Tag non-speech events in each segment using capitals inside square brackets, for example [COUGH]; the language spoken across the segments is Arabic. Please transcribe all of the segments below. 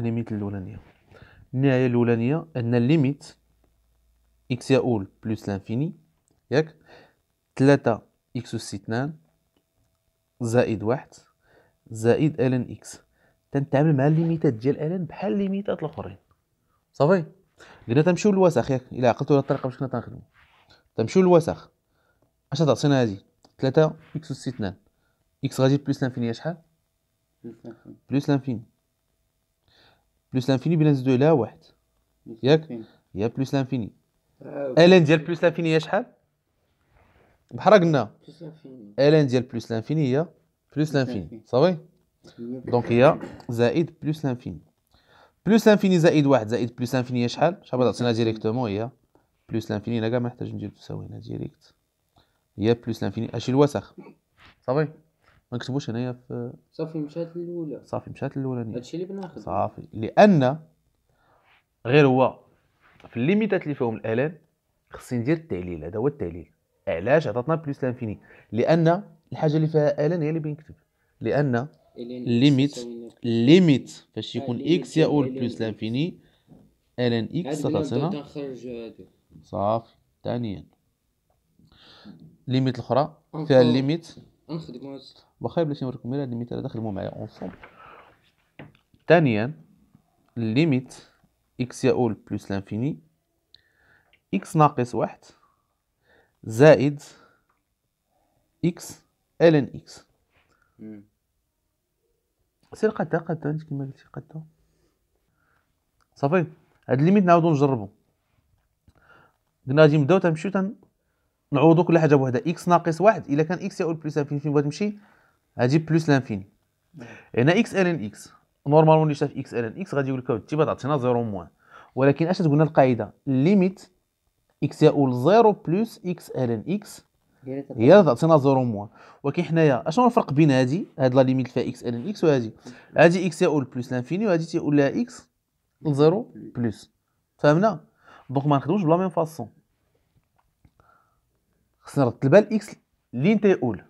ليميت الاولانيه النهايه الاولانيه ان ليميت اكس يؤول بلس لانفيني ياك 3 اكس اس 2 زائد واحد زائد الن اكس تنتعامل مع الليميتات ديال الن بحال الليميتات الاخرين صافي قلنا تنمشيو للوسخ ياك الا عقلتوا على الطريقه باش كنا تنخدمو تنمشيو للوسخ اش تعطينا هادي 3 اكس اس 2 اكس غادي بلس لانفيني شحال بلس لانفيني بلوس لانفيني بلا نزيدو عليها واحد ياك هي بلوس لانفيني ان آه، ديال بلوس لانفيني هي شحال بحال قلنا ان ديال بلوس لانفيني هي بلوس لانفيني صافي دونك هي زائد بلوس لانفيني بلوس لانفيني زائد واحد زائد بلوس لانفيني هي شحال شحال تعطينا ديريكتومون هي بلوس لانفيني هنا كاع ما نحتاج ندير تساوي هنا ديريكت هي بلوس لانفيني هادشي الوسخ صافي ما نكتبوش هنايا في صافي مشات الاولى صافي مشات الاولى هادشي اللي بناخذ صافي لان غير هو في الليميتات اللي فيهم الالان خصني ندير التعليل هذا هو التعليل علاش عطاتنا بلوس لانفيني لان الحاجه اللي فيها الان هي اللي بنكتب لان الليميت الليميت فاش آه، يكون اكس يؤول بلوس لانفيني الان اكس تعطينا صافي ثانيا ليميت الاخرى فيها الليميت ونخدموا واخا بلاش نوريكم غير هاد المثال هذا خدموا معايا اونصوم ثانيا ليميت اكس يؤول بلس لانفيني اكس ناقص واحد زائد اكس ln اكس سير قدها قدها انت كما قلتي قدها صافي هاد الليميت نعاودو نجربو قلنا غادي نبداو تنمشيو تن نعوضو كل حاجه بوحدها اكس ناقص واحد الا كان اكس يؤول بلس انفيني فين بغيت نمشي غادي بلس لانفيني هنا اكس الين اكس نورمالمون اللي شاف اكس الين اكس غادي يقول لك انت تعطينا زيرو موان ولكن اش تقولنا القاعده ليميت اكس يؤول زيرو بلس اكس الين اكس هي اللي تعطينا زيرو موان ولكن حنايا اشنو الفرق بين هادي هاد لا ليميت فيها اكس الين اكس وهادي هادي اكس يؤول بلس لانفيني وهادي تيؤول لها اكس لزيرو بلس فهمنا دونك ما نخدموش بلا ميم فاسون خصنا نرتبها إكس لين تيقول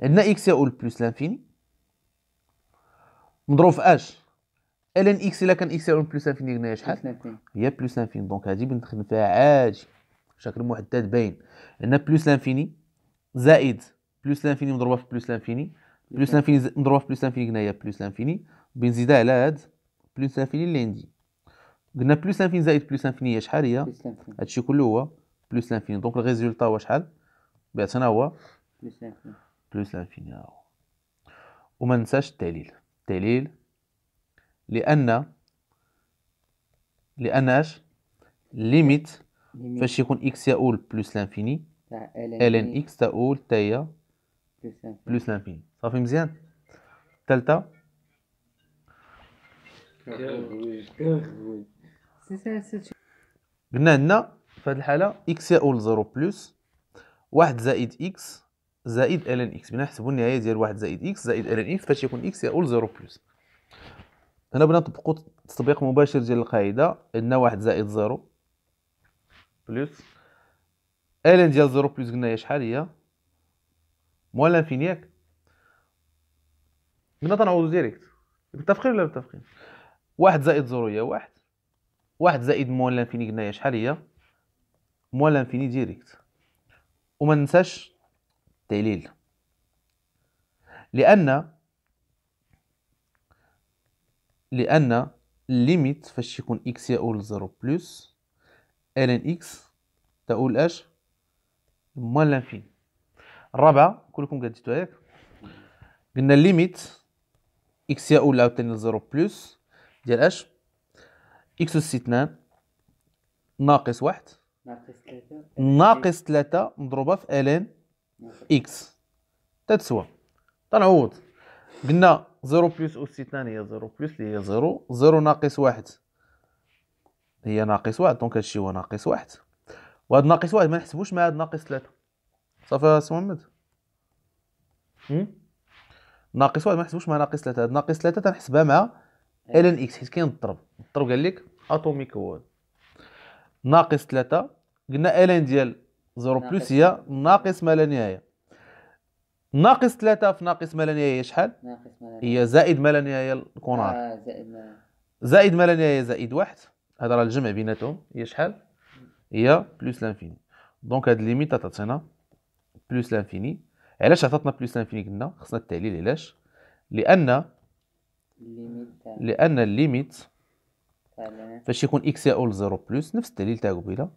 عندنا إكس يقول بلوس لانفيني مضروب في أش الان إكس إلا كان إكس يقول بلوس لانفيني قلنا هي شحال هي بلوس لانفيني دونك هادي بنخدم فيها عادي بشكل محدد باين عندنا بلوس لانفيني زائد بلوس لانفيني مضروبه في بلوس لانفيني بلوس لانفيني مضروبه في بلوس لانفيني قلنا هي بلوس لانفيني بنزيدها على هاد بلوس لانفيني اللي عندي قلنا بلوس لانفيني زائد بلوس لانفيني هي شحال هي هادشي كله هو بلوس لانفيني دونك الريزولتا هو شحال سنه هو بلوس لانفيني وما ننساش التعليل التعليل لأن لأن اش ليميت فاش يكون اكس يؤول بلوس لانفيني ان اكس تؤول تا هي بلوس لانفيني صافي مزيان تالتة قلنا عندنا في هذه الحالة اكس يؤول زيرو بلوس واحد زائد اكس زائد ln اكس بنحسبوا النهايه ديال واحد زائد اكس زائد ln اكس فاش يكون اكس يقول 0 بلس هنا بغينا نطبقوا تطبيق مباشر ديال القاعده ان واحد زائد 0 بلس ln ديال 0 بلس قلنا هي شحال هي موال لانفين ياك قلنا تنعوضو ديريكت متفقين ولا متفقين واحد زائد زيرو هي واحد واحد زائد موال لانفيني قلنا هي شحال هي موال لانفيني ديريكت وما ننساش التعليل لان لان ليميت فاش يكون اكس يؤول زيرو بلس ln اكس تؤول اش موان لانفيني الرابعه كلكم قديتوها ياك قلنا ليميت اكس يؤول عاوتاني لزيرو بلس ديال اش اكس اس اتنان ناقص واحد ناقص 3 ناقص 3 مضروبه في ln اكس تتسوى تنعوض قلنا 0 بلس اوس 2 هي 0 بلس اللي هي 0 0 ناقص 1 هي ناقص 1 دونك هادشي هو ناقص 1 وهاد ناقص 1 ما نحسبوش مع هاد ناقص 3 صافي يا محمد ناقص 1 ما نحسبوش مع ناقص 3 هاد ناقص 3 تنحسبها مع ln اكس حيت كاين الضرب الضرب قال لك اتوميك هو هذا ناقص 3 قلنا الان ديال 0 بلس هي ناقص ما لا نهايه ناقص 3 في ناقص ما لا نهايه شحال ناقص ما لا نهايه هي زائد ما لا نهايه الكونار عارف آه، زائد ما لا نهايه زائد واحد هذا راه الجمع بيناتهم هي شحال هي بلس لانفيني دونك هاد الليميت تعطينا بلس لانفيني علاش عطاتنا بلس لانفيني قلنا خصنا التعليل علاش لان لان الليميت فاش يكون اكس يؤول زيرو بلس نفس الدليل تاع قبيله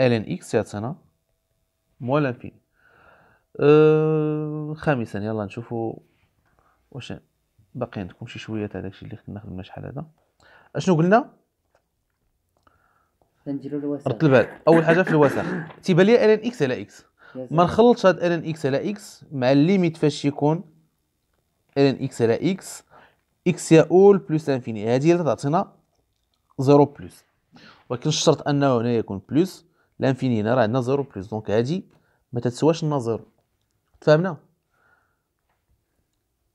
الان اكس يعطينا موال انفين أه، خامسا يلا نشوفوا واش باقي عندكم شي شويه تاع داكشي اللي خدنا خدمنا شحال هذا اشنو قلنا نديرو الوسخ رد البال اول حاجه في الوسخ تيبان لي الان اكس على اكس ما نخلطش هاد الان اكس على اكس مع الليميت فاش يكون الان اكس على اكس اكس يؤول بلس انفيني هذه اللي تعطينا 0 بلس ولكن الشرط انه هنا يكون بلس لانفيني هنا راه عندنا 0 بلس دونك هادي ما تتسواش لنا زيرو تفاهمنا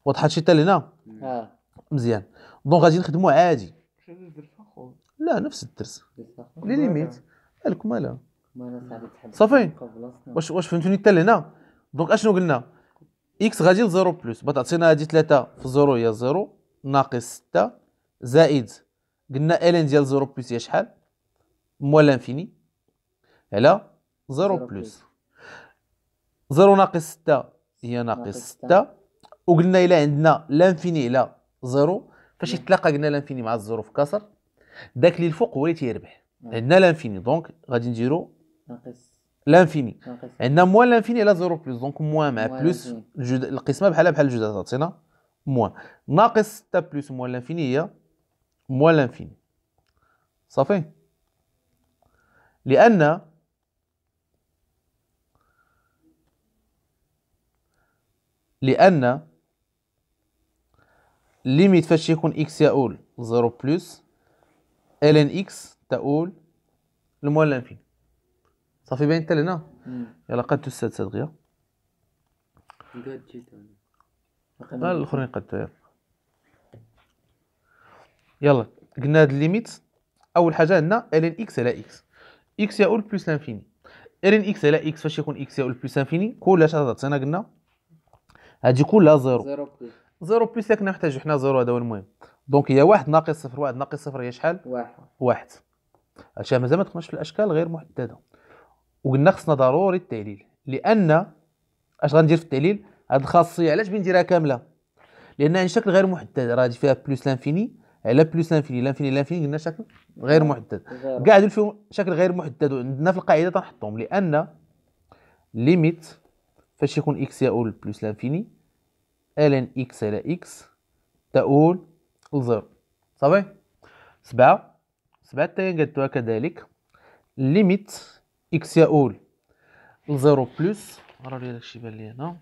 واضحه شي حتى لهنا اه مزيان دونك غادي نخدمو عادي لا نفس الدرس لي ليميت قالك مالا صافي واش واش فهمتوني حتى لهنا دونك اشنو قلنا اكس غادي لزيرو بلس بتعطينا هادي 3 في 0 هي 0 ناقص 6 زائد قلنا الين ديال زيرو بلس هي شحال موال لانفيني على زيرو بلس زيرو ناقص ستة هي ناقص ستة وقلنا إلا عندنا لانفيني على زيرو فاش نعم. يتلاقى قلنا لانفيني مع الزيرو في كسر داك اللي الفوق هو اللي تيربح نعم. عندنا لانفيني دونك غادي نديرو ناقص لانفيني عندنا موان لانفيني على زيرو بلس دونك موان مع بلوس القسمه بحالها بحال الجدات عطينا موان ناقص 6 بلس موان لانفيني هي موال لانفيني صافي لأن لأن ليميت فاش يكون إكس يؤول زيرو بلس إلين إكس تؤول الموال لانفيني صافي باين حتى لهنا يلا قدتو السادسة دغيا قدتو الاخرين قد يلا يلا قلنا هاد الليميت اول حاجه عندنا ln اكس على اكس اكس يؤول بلس لانفيني ln اكس على اكس فاش يكون اكس يؤول بلس لانفيني كلش هضرت انا قلنا هادي كلها زيرو زيرو بلس لكن نحتاجو حنا زيرو هذا هو المهم دونك هي واحد ناقص صفر واحد ناقص صفر هي شحال واحد واحد هادشي مازال ما تقناش في الاشكال غير محدده وقلنا خصنا ضروري التعليل لان اش غندير في التعليل هاد الخاصيه علاش بنديرها كامله لان عندي شكل غير محدد راه فيها بلوس لانفيني على يعني بلوس لانفيني لانفيني لانفيني قلنا شكل غير آه، محدد كاع هادو فيهم شكل غير محدد وعندنا في القاعده تنحطهم لان ليميت فاش يكون اكس يؤول بلوس لانفيني ln اكس على اكس تؤول لزيرو صافي سبعة سبعة تاين قدتها كذلك ليميت اكس يؤول لزيرو بلوس راه داكشي بان لي هنا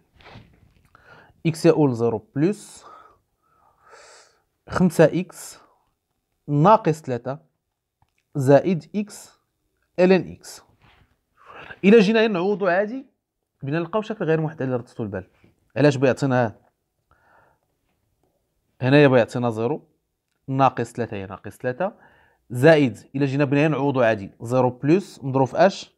اكس يؤول لزيرو بلوس خمسة إكس ناقص ثلاثة زائد إكس ln إكس إلا جينا نعوضو عادي بنا نلقاو شكل غير محدد اللي ردتو البال علاش بغا يعطينا هنايا بغا يعطينا زيرو ناقص ثلاثة هي ناقص ثلاثة زائد إلا جينا بنا نعوضو عادي زيرو بلوس نضرب في أش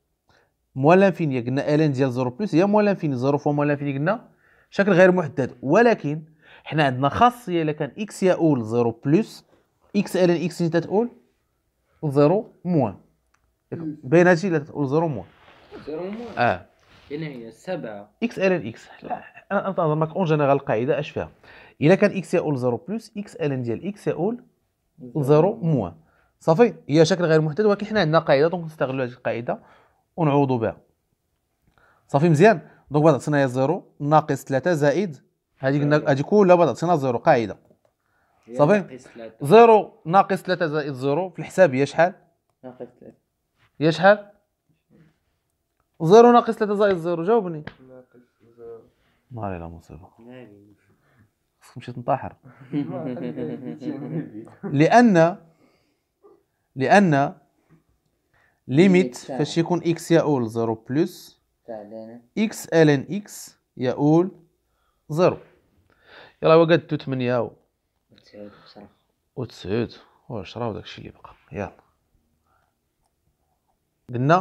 موان لانفيني قلنا ln ديال زيرو بلوس هي موان لانفيني زيرو فوا موان لانفيني قلنا شكل غير محدد ولكن حنا عندنا خاصيه الا كان اكس اول 0 بلس اكس ألين اكس جي تقول 0 موان بيناتي الا تقول 0 موان 0 موان اه يعني هي 7 اكس ألين اكس لا انا انتظر معاك اون جينيرال القاعده اش فيها الا كان اكس اول 0 بلس اكس ألين ديال اكس اول 0 موان صافي هي شكل غير محدد ولكن حنا عندنا قاعده دونك نستغلوا هذه القاعده ونعوضوا بها صافي مزيان دونك بعد هي 0 ناقص 3 زائد قلنا هذيك كلها بدات تصينا زيرو قاعده صافي زيرو ناقص 3 زائد زيرو في الحساب هي شحال ناقص 3 هي شحال زيرو ناقص 3 زائد زيرو جاوبني ناقص زيرو ناري لا مصيبه خصك تمشي نطاحر لان لان ليميت فاش يكون اكس يؤول زيرو بلس اكس الين اكس يؤول زيرو يلا وقدتو 8 و تسعود و عشرة و داكشي اللي بقى يلا قلنا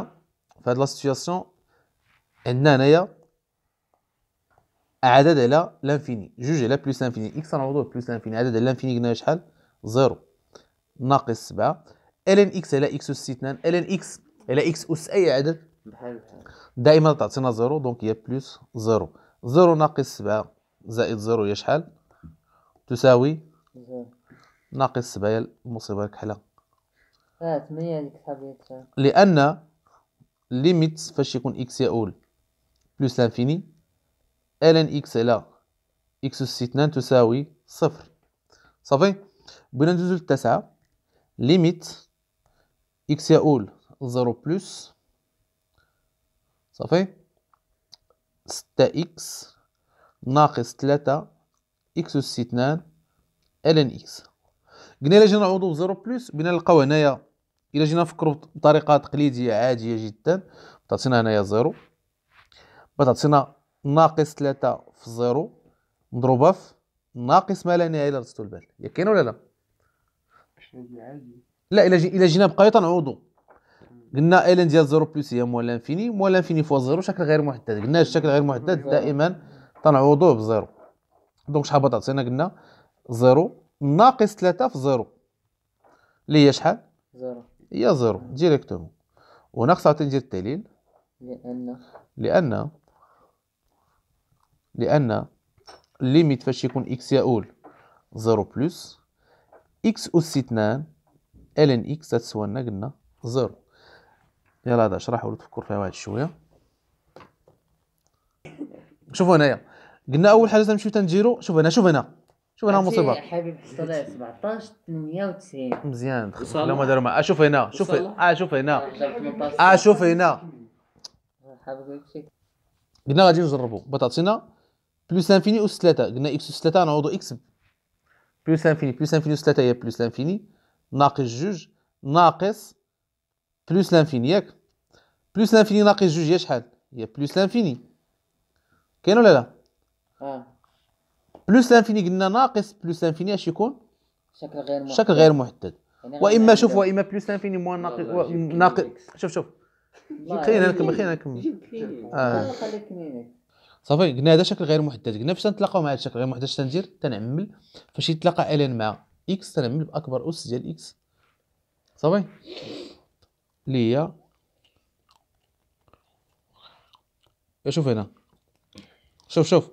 في هاد لا سيتوياسيون عندنا هنايا عدد على لانفيني جوج على بلوس لانفيني اكس نعوضوه بلوس لانفيني عدد على لانفيني قلنا شحال زيرو ناقص سبعة الان اكس على اكس اس اثنان الان اكس على اكس اس اي عدد دائما تعطينا زيرو دونك هي بلوس زيرو زيرو ناقص سبعة زائد زيرو يشحال تساوي ناقص سبعة المصيبة الكحلة اه لأن ليميت فاش يكون إكس يؤول بلوس لانفيني ألان إكس على إكس أس اثنان تساوي صفر صافي بغينا ندوزو للتسعة ليميت إكس يؤول زيرو بلوس صافي ستة إكس ناقص 3 اكس اس 2 الين اكس قلنا الا جينا نعوضو بزيرو بلس بغينا نلقاو هنايا الا جينا نفكرو بطريقه تقليديه عاديه جدا تعطينا هنايا زيرو بتعطينا ناقص 3 في زيرو مضروبه في ناقص ما لا نهايه الا رصدتو البال يا كاين ولا لا لا الا جي الا جينا بقايو تنعوضو قلنا الين ديال زيرو بلس هي موال انفيني موال انفيني فوا زيرو شكل غير محدد قلنا الشكل غير محدد نعم. دائما تنعوضوه بزيرو دونك شحال بطات هنا قلنا زيرو ناقص ثلاثة في زيرو اللي هي شحال زيرو هي زيرو ديريكتومون وناقص عاوتاني ندير التعليل لأن لأن لأن ليميت فاش يكون إكس يؤول زيرو بلس إكس أس اثنان ln إكس تساوى لنا قلنا زيرو يلا هذا شرحوا وتفكر فيها واحد شوية شوفوا هنايا قلنا اول حاجه تمشيو تنديرو شوف هنا شوف هنا شوف هنا المصيبه حبيب حصل 17 98 مزيان لا ما داروا معاه شوف هنا شوف اه شوف هنا اه شوف هنا قلنا غادي نجربو بطاطسينا بلوس لانفيني اوس 3 قلنا اكس اوس 3 نعوضو اكس بلوس لانفيني بلوس لانفيني اوس 3 هي بلوس لانفيني ناقص جوج ناقص بلوس لانفيني ياك بلوس لانفيني ناقص جوج هي شحال هي بلوس لانفيني كاين ولا لا آه. بلوس لانفيني قلنا ناقص بلوس لانفيني اش يكون شكل غير محدد شكل غير محدد يعني واما شوف واما بلوس لانفيني موان ناقص ناقص شوف شوف خلينا نكمل آه. خلينا نكمل صافي قلنا هذا شكل غير محدد قلنا فاش نتلاقاو مع هذا الشكل غير محدد اش تندير تنعمل فاش يتلاقى الين مع اكس تنعمل باكبر اس ديال اكس صافي اللي هي شوف هنا شوف شوف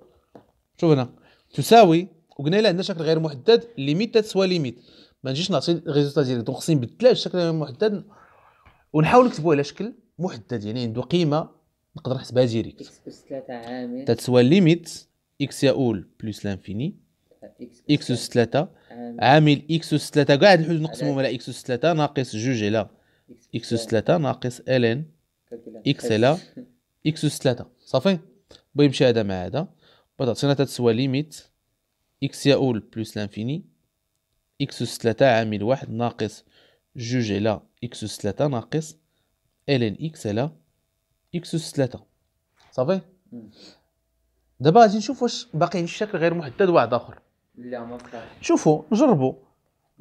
شوف هنا تساوي وقلنا لها عندنا شكل غير محدد ليميت تتسوى ليميت ما نجيش نعطي الريزولتا ديالك دونك خصني نبدلها لشكل غير محدد ونحاول نكتبوها على شكل محدد يعني عنده قيمه نقدر نحسبها ديريكت اكس 3 عامل تتسوى ليميت اكس يؤول بلس لانفيني اكس اس 3 عامل اكس اس 3 كاع هاد الحدود نقسمهم على اكس اس 3 ناقص جوج على اكس اس 3 ناقص ال ان اكس على اكس اس 3 صافي بغي يمشي هذا مع هذا وتعطينا تتسوى ليميت إكس يؤول بلس لانفيني إكس أس عامل واحد ناقص جوج على إكس أس ناقص إلين إكس على إكس أس صافي دابا غادي نشوف واش باقي الشكل غير محدد واحد آخر لا ما شوفوا نجربوا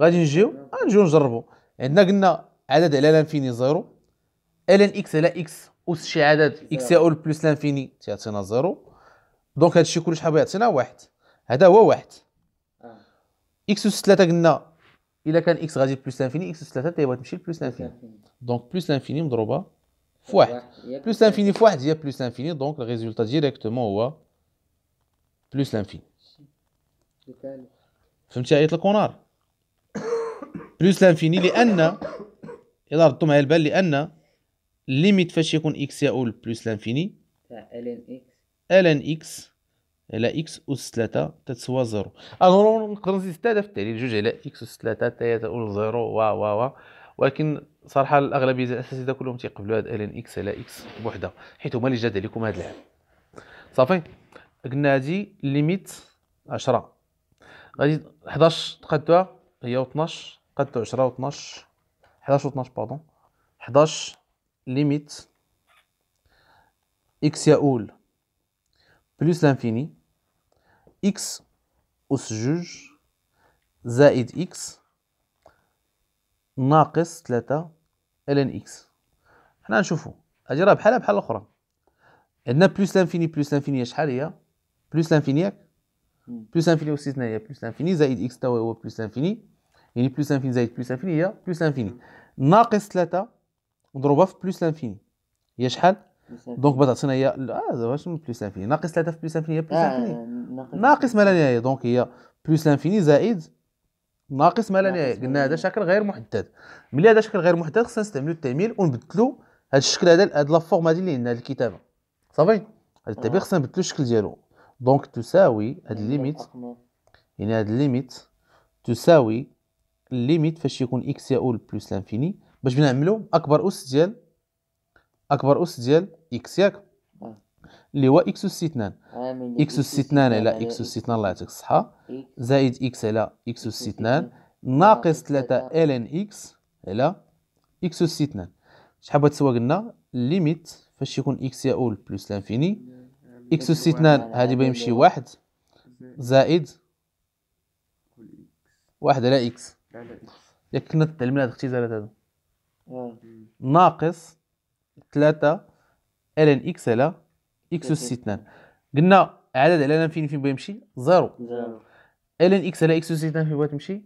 غادي نجيو غنجيو نجربوا عندنا قلنا عدد على لانفيني زيرو إلين إكس على إكس أس شي عدد إكس يؤول بلس لانفيني تيعطينا زيرو دونك هادشي الشيء كلش حاب يعطينا واحد هذا هو واحد آه. اكس اس 3 قلنا الا كان اكس غادي بلوس لانفيني اكس اس 3 تيبغي تمشي لبلوس لانفيني دونك بلوس لانفيني مضروبه في واحد بلوس لانفيني في واحد هي بلوس لانفيني دونك الريزولتا ديريكتومون هو بلوس لانفيني فهمتي عيط آية الكونار بلوس لانفيني لان الا ردوا معايا البال لان ليميت فاش يكون اكس يؤول بلس بلوس لانفيني تاع ال ان اكس ln x على اكس اس 3 تتساوى زيرو الو نقدر نزيد حتى التعليل جوج على اكس اس 3 حتى تقول زيرو و و و ولكن صراحه الاغلبيه ديال الاساتذه كلهم تيقبلوا هذا ln اكس على اكس بوحدها حيت هما اللي جاد عليكم هذا العام صافي قلنا هذه ليميت 10 غادي 11 تقادوها هي و12 قادتو 10 و12 11 و12 باردون 11 ليميت اكس يؤول بلس لانفيني اكس أس جوج زائد اكس ناقص تلاتة ln اكس حنا نشوفو هادي راه بحالها بحال الأخرى عندنا بلس لانفيني بلس لانفيني شحال هي بلس لانفيني ياك بلس لانفيني وستثناء هي بلس لانفيني زائد اكس تاو هو بلس لانفيني يعني بلس لانفيني زائد بلس لانفيني هي بلس لانفيني ناقص تلاتة مضروبة في بلس لانفيني هي شحال دونك بطاطا هي لا واش بلوس لانفيني ناقص 3 في بلوس لانفيني بلوس لانفيني ناقص ما لا نهايه دونك هي بلوس لانفيني زائد ناقص ما لا نهايه قلنا هذا شكل غير محدد ملي هذا شكل غير محدد خصنا نستعملو التعميل ونبدلو هذا الشكل هذا هاد لافورم هادي هذه اللي عندنا الكتابه صافي هذا التعبير خصنا نبدلو الشكل ديالو دونك تساوي هاد يعني الليميت يعني هاد الليميت تساوي الليميت فاش يكون اكس يؤول بلوس لانفيني باش بنعملو اكبر اس ديال اكبر اس ديال اكس ياك آه. اللي هو اكس اس 2 اكس اس 2 على اكس اس 2 الله يعطيك الصحه زائد اكس على اكس اس 2 ناقص 3 ال ان اكس على اكس اس 2 شحال بغات تسوى قلنا ليميت فاش يكون اكس يؤول بلس لانفيني اكس اس 2 هادي بيمشي واحد زائد واحد على اكس ياك كنا تعلمنا هاد الاختزالات هادو آه. ناقص 3 ln اكس على اكس اس 2 قلنا عدد على فين فين بغا يمشي زيرو ln اكس على اكس اس 2 فين بغا تمشي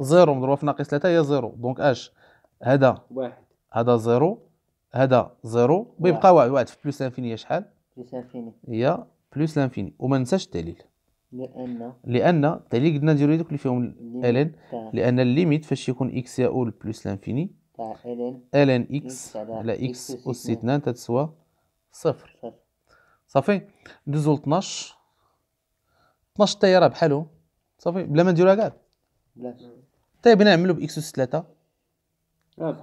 زيرو مضروبه في ناقص 3 هي زيرو دونك اش هذا واحد هذا زيرو هذا زيرو ويبقى واحد واحد في بلوس لانفيني شحال بلوس لانفيني هي بلوس لانفيني وما ننساش التعليل لان لان التعليل قلنا نديرو هذوك اللي فيهم ln لان الليميت فاش يكون اكس يا او بلوس لانفيني ln x على x أس 2 تتسوى صفر صافي ندوزو ل 12 12 تاهي راه بحالهم صافي بلا ما نديروها كاع بلاش طيب نعملو باكس أس 3 لا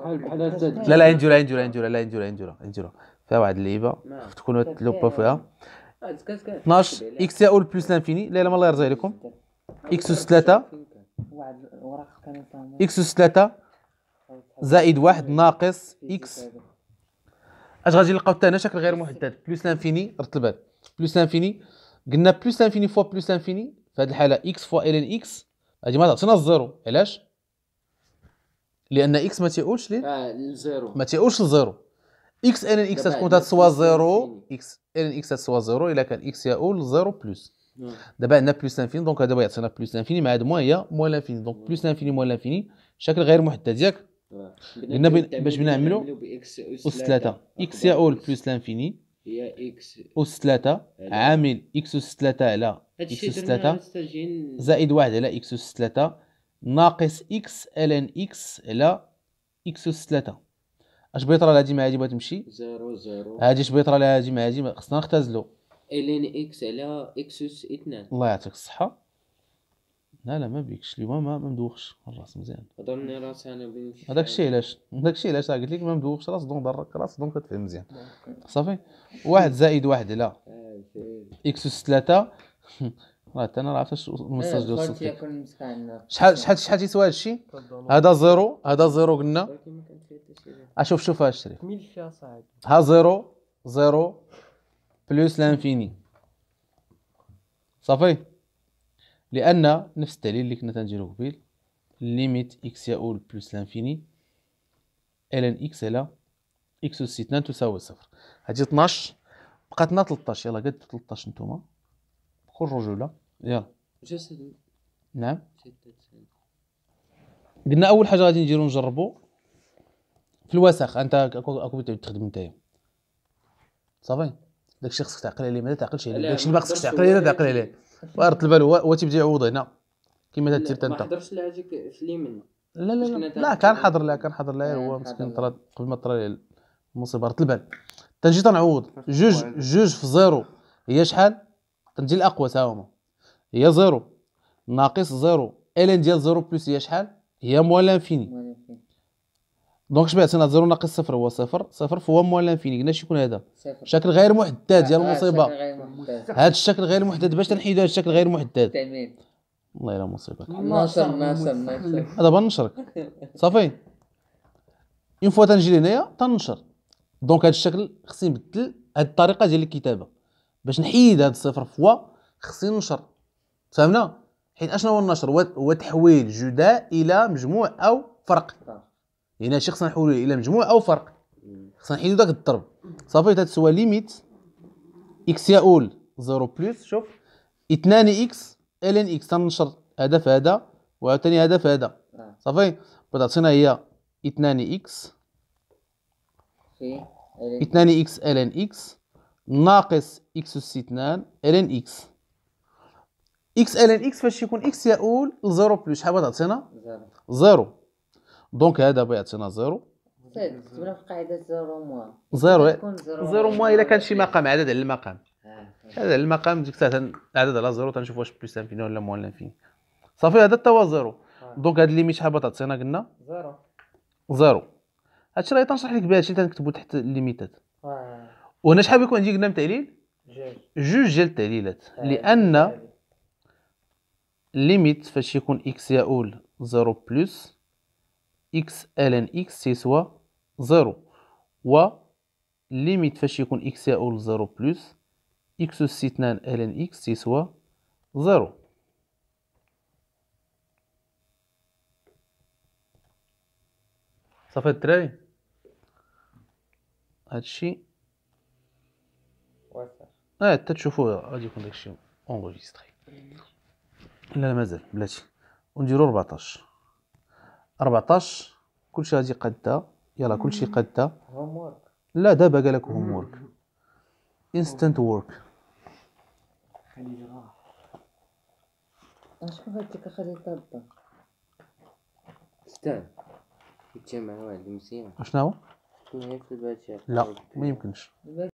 لا لا نديروها نديروها لا نديروها نديروها نديروها فيها واحد اللعيبه نعم. تكونوا تلوبا فيها 12 اكس يا اول بلس لانفيني لا لا الله يرضي عليكم اكس أس 3 اكس أس 3 زائد واحد ناقص اكس اش غادي نلقاو تانا شكل غير محدد بلوس لانفيني رتب البال بلوس لانفيني قلنا بلوس لانفيني فوا بلوس لانفيني في هاد الحاله اكس فوا ال اكس هادي ما تعطينا الزيرو علاش لان اكس ما تيقولش لي اه ما تيقولش الزيرو اكس ان اكس تكون تسوى زيرو اكس ان اكس تسوى زيرو الا كان اكس يؤول زيرو بلوس نعم. دابا عندنا بلوس لانفيني دونك هذا يعطينا بلوس لانفيني مع هاد موان هي موان لانفيني دونك بلوس لانفيني موان لانفيني شكل غير محدد ياك قلنا باش بنعملو اس 3 اكس يا اول بلس لانفيني هي اكس اس 3 عامل اكس اس 3 على اكس اس 3 زائد واحد على اكس اس 3 ناقص اكس ال ان اكس على اكس اس 3 اش بيطرى لهادي مع هادي بغات تمشي زيرو زيرو هادي اش بيطرى لهادي مع هادي خصنا نختزلو ال ان اكس على اكس اس 2 الله يعطيك الصحه لا لا ما بيكش اليوم ما ما مدوخش الراس مزيان هضرني راسي انا بنمشي هذاك الشيء علاش هذاك الشيء علاش قلت لك ما مدوخش راس دونك ضرك راس دونك كتفهم مزيان صافي واحد زائد واحد لا آه، اكس اس 3 [LAUGHS] راه انا عرفت اش المساج ديال آه، الصوت شحال شحال شحال تيسوى هذا الشيء هذا زيرو هذا زيرو قلنا اشوف شوف اش الشريف ها زيرو زيرو بلوس لانفيني صافي لان نفس التعليل اللي كنا تنديرو قبيل ليميت اكس يؤول بلس لانفيني ln اكس على اكس اس 2 تساوي صفر هادي 12 بقاتنا 13 يلا قد 13 نتوما بقوا الرجوله يلا نعم قلنا اول حاجه غادي نديرو نجربو في الوسخ انت اكو تخدم نتايا صافي داكشي خصك تعقل عليه ماذا تعقلش عليه داكشي اللي ما خصكش تعقل عليه تعقل عليه وارت البال هو تيبدا يعوض هنا كما تدير انت ما حضرش لها هذيك في اليمين لا لا لا لا كان حاضر لها كان حاضر لها هو مسكين طرا قبل ما طرا المصيبه رت البال تنجي تنعوض جوج جوج في زيرو هي شحال تنجي الاقوى تا هما هي زيرو ناقص زيرو الين ديال زيرو بلس هي شحال هي موال انفيني دونك شبعت زيرو ناقص صفر هو صفر صفر فهو موال لانفيني قلنا شكون هذا شكل غير محدد ديال آه، المصيبه هذا الشكل غير محدد باش تنحيدو هذا الشكل غير محدد تامين والله الا مصيبه ناصر ناصر ناصر دابا نشرك صافي اون فوا تنجي لهنايا تنشر دونك هذا الشكل خصني نبدل هذه الطريقه ديال الكتابه باش نحيد هذا الصفر فوا خصني ننشر فهمنا حيت اشنو هو النشر هو تحويل جداء الى مجموع او فرق هنا يعني شي خصنا نحولو الى مجموع او فرق خصنا نحيدو داك الضرب صافي تتسوى ليميت اكس يؤول زيرو بلس شوف اثنان اكس الين اكس تنشر هذا في هذا وعاوتاني هذا في هذا آه. صافي بتعطينا هي اثنان اكس اثنان اكس ln اكس ناقص اكس اس اثنان الين اكس اكس الين اكس فاش يكون اكس يؤول زيرو بلس شحال بتعطينا زيرو دونك هذا بيعطينا زيرو قاعده زيرو موان زيرو زيرو موان الا كان شي مقام عدد على المقام هذا آه. المقام ديك الساعه عدد على زيرو تنشوف واش بلوس انفيني ولا موان لانفيني صافي هذا توا هو زيرو آه. دونك هاد الليميت شحال تعطينا قلنا زيرو زيرو هادشي راه تنشرح لك بهادشي اللي تنكتبو تحت الليميتات آه. وهنا شحال بيكون عندي قلنا تعليل جوج جوج ديال التعليلات لان الليميت فاش يكون اكس يؤول زيرو بلس إكس ln إكس تسوى زيرو و ليميت فاش يكون إكس يؤول زيرو بلس إكس أس اثنان ألان إكس تسوى زيرو صافي الدراري هادشي اه حتى تشوفوه غادي يكون داكشي اونغوجيستري لا لا مازال بلاتي ونديرو 14 14 كلشي غادي قاده يلا كلشي شيء هومورك لا دابا قال لك وورك انستنت وورك هاد هاديك خليطه الضا ستان يتجمع واحد المزيان شنو هو؟ لا ما يمكنش